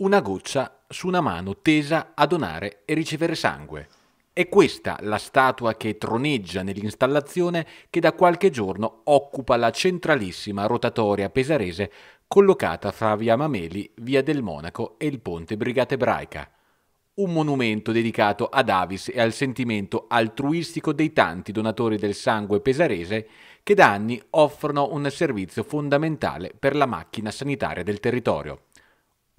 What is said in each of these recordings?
una goccia su una mano tesa a donare e ricevere sangue. È questa la statua che troneggia nell'installazione che da qualche giorno occupa la centralissima rotatoria pesarese collocata fra via Mameli, via del Monaco e il ponte Brigata Ebraica. Un monumento dedicato ad Avis e al sentimento altruistico dei tanti donatori del sangue pesarese che da anni offrono un servizio fondamentale per la macchina sanitaria del territorio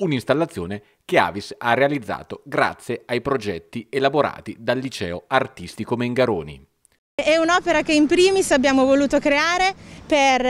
un'installazione che Avis ha realizzato grazie ai progetti elaborati dal liceo artistico Mengaroni. È un'opera che in primis abbiamo voluto creare per eh,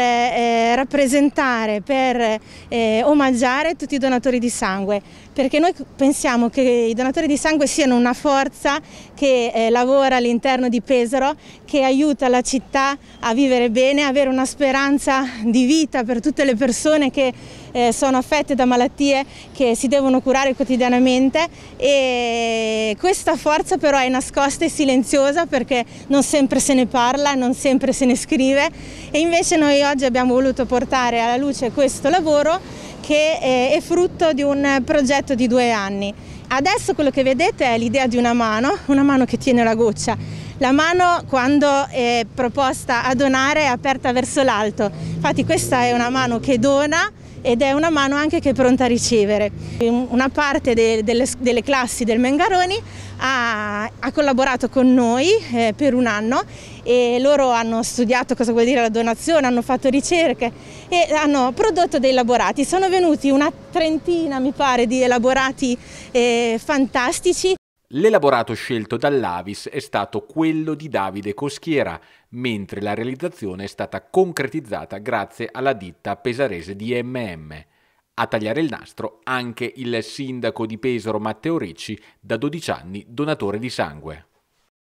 eh, rappresentare, per eh, omaggiare tutti i donatori di sangue, perché noi pensiamo che i donatori di sangue siano una forza che eh, lavora all'interno di Pesaro, che aiuta la città a vivere bene, avere una speranza di vita per tutte le persone che eh, sono affette da malattie che si devono curare quotidianamente e questa forza però è nascosta e silenziosa perché non sempre sempre se ne parla, non sempre se ne scrive e invece noi oggi abbiamo voluto portare alla luce questo lavoro che eh, è frutto di un progetto di due anni. Adesso quello che vedete è l'idea di una mano, una mano che tiene la goccia. La mano quando è proposta a donare è aperta verso l'alto, infatti questa è una mano che dona ed è una mano anche che è pronta a ricevere. Una parte de, delle, delle, classi del Mengaroni ha, ha collaborato con noi eh, per un anno e loro hanno studiato cosa vuol dire la donazione, hanno fatto ricerche e hanno prodotto dei elaborati. Sono venuti una trentina, mi pare, di elaborati eh, fantastici L'elaborato scelto dall'Avis è stato quello di Davide Coschiera, mentre la realizzazione è stata concretizzata grazie alla ditta pesarese di MM. A tagliare il nastro anche il sindaco di Pesaro Matteo Ricci, da 12 anni donatore di sangue.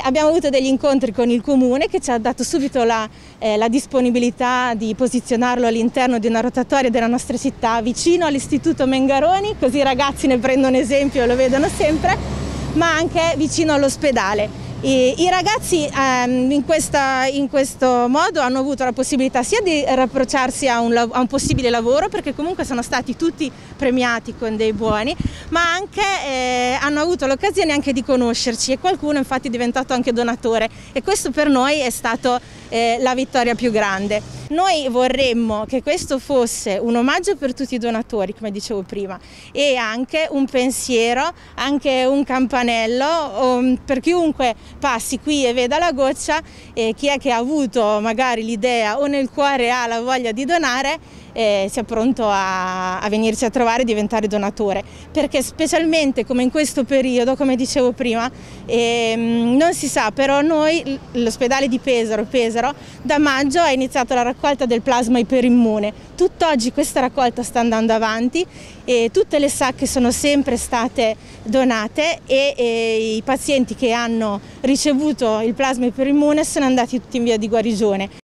Abbiamo avuto degli incontri con il comune che ci ha dato subito la, eh, la disponibilità di posizionarlo all'interno di una rotatoria della nostra città vicino all'istituto Mengaroni, così i ragazzi ne prendono esempio e lo vedono sempre ma anche vicino all'ospedale. I ragazzi ehm, in, questa, in, questo modo hanno avuto la possibilità sia di rapprocciarsi a un, a un, possibile lavoro, perché comunque sono stati tutti premiati con dei buoni, ma anche eh, hanno avuto l'occasione anche di conoscerci e qualcuno infatti è diventato anche donatore e questo per noi è stato eh, la vittoria più grande. Noi vorremmo che questo fosse un omaggio per tutti i donatori, come dicevo prima, e anche un pensiero, anche un campanello um, per chiunque passi qui e veda la goccia e chi è che ha avuto magari l'idea o nel cuore ha la voglia di donare eh, sia pronto a, a venirci a trovare e diventare donatore, perché specialmente come in questo periodo, come dicevo prima, ehm, non si sa, però noi, l'ospedale di Pesaro, Pesaro, da maggio ha iniziato la raccolta del plasma iperimmune, tutt'oggi questa raccolta sta andando avanti e tutte le sacche sono sempre state donate e, e i pazienti che hanno ricevuto il plasma iperimmune sono andati tutti in via di guarigione.